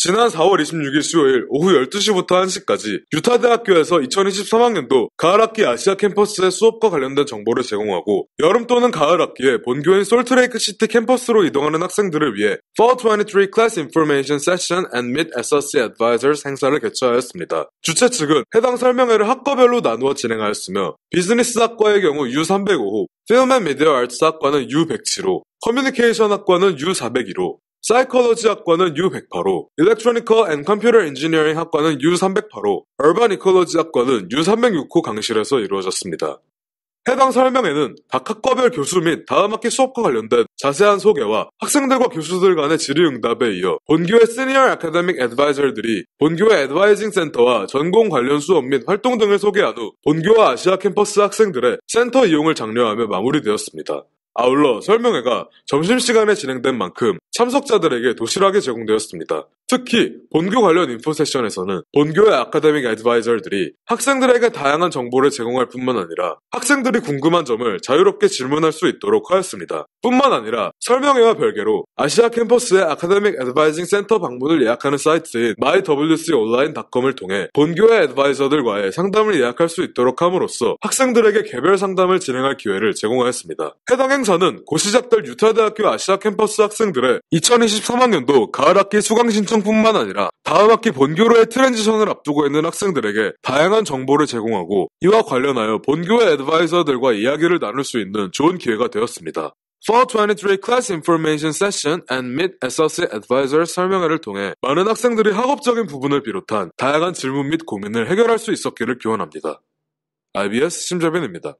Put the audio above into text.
지난 4월 26일 수요일 오후 12시부터 1시까지 유타대학교에서 2023학년도 가을학기 아시아 캠퍼스의 수업과 관련된 정보를 제공하고 여름 또는 가을학기에 본교인 솔트레이크 시티 캠퍼스로 이동하는 학생들을 위해 Fall 23 Class Information Session and Meet SRC Advisors 행사를 개최하였습니다. 주최 측은 해당 설명회를 학과별로 나누어 진행하였으며 비즈니스 학과의 경우 U305호, 필름 앤 미디어 아트 학과는 U107호, 커뮤니케이션 학과는 u 4 0 1호 사이콜로지 학과는 U108호, 일렉트로니커 앤 컴퓨터 엔지니어링 학과는 U308호, 얼반 이콜로지 학과는 U306호 강실에서 이루어졌습니다. 해당 설명에는 각 학과별 교수 및 다음 학기 수업과 관련된 자세한 소개와 학생들과 교수들 간의 질의응답에 이어 본교의 시니어 아카데믹 애드바이저들이 본교의 애드바이징 센터와 전공 관련 수업 및 활동 등을 소개한 후 본교와 아시아 캠퍼스 학생들의 센터 이용을 장려하며 마무리되었습니다. 아울러 설명회가 점심시간에 진행된 만큼 참석자들에게 도시락이 제공되었습니다. 특히 본교 관련 인포 세션에서는 본교의 아카데믹 애드바이저들이 학생들에게 다양한 정보를 제공할 뿐만 아니라 학생들이 궁금한 점을 자유롭게 질문할 수 있도록 하였습니다. 뿐만 아니라 설명회와 별개로 아시아 캠퍼스의 아카데믹 애드바이징 센터 방문을 예약하는 사이트인 myWConline.com을 통해 본교의 애드바이저들과의 상담을 예약할 수 있도록 함으로써 학생들에게 개별 상담을 진행할 기회를 제공하였습니다. 해당 행사는 고 시작될 유타대학교 아시아 캠퍼스 학생들의 2023학년도 가을학기 수강 신청 편성뿐만 아니라 다음 학기 본교로의 트랜지션을 앞두고 있는 학생들에게 다양한 정보를 제공하고 이와 관련하여 본교의 애드바이서들과 이야기를 나눌 수 있는 좋은 기회가 되었습니다. 423 Class Information Session and Meet Associate Advisor 설명회를 통해 많은 학생들이 학업적인 부분을 비롯한 다양한 질문 및 고민을 해결할 수 있었기를 기원합니다. IBS 심재빈입니다.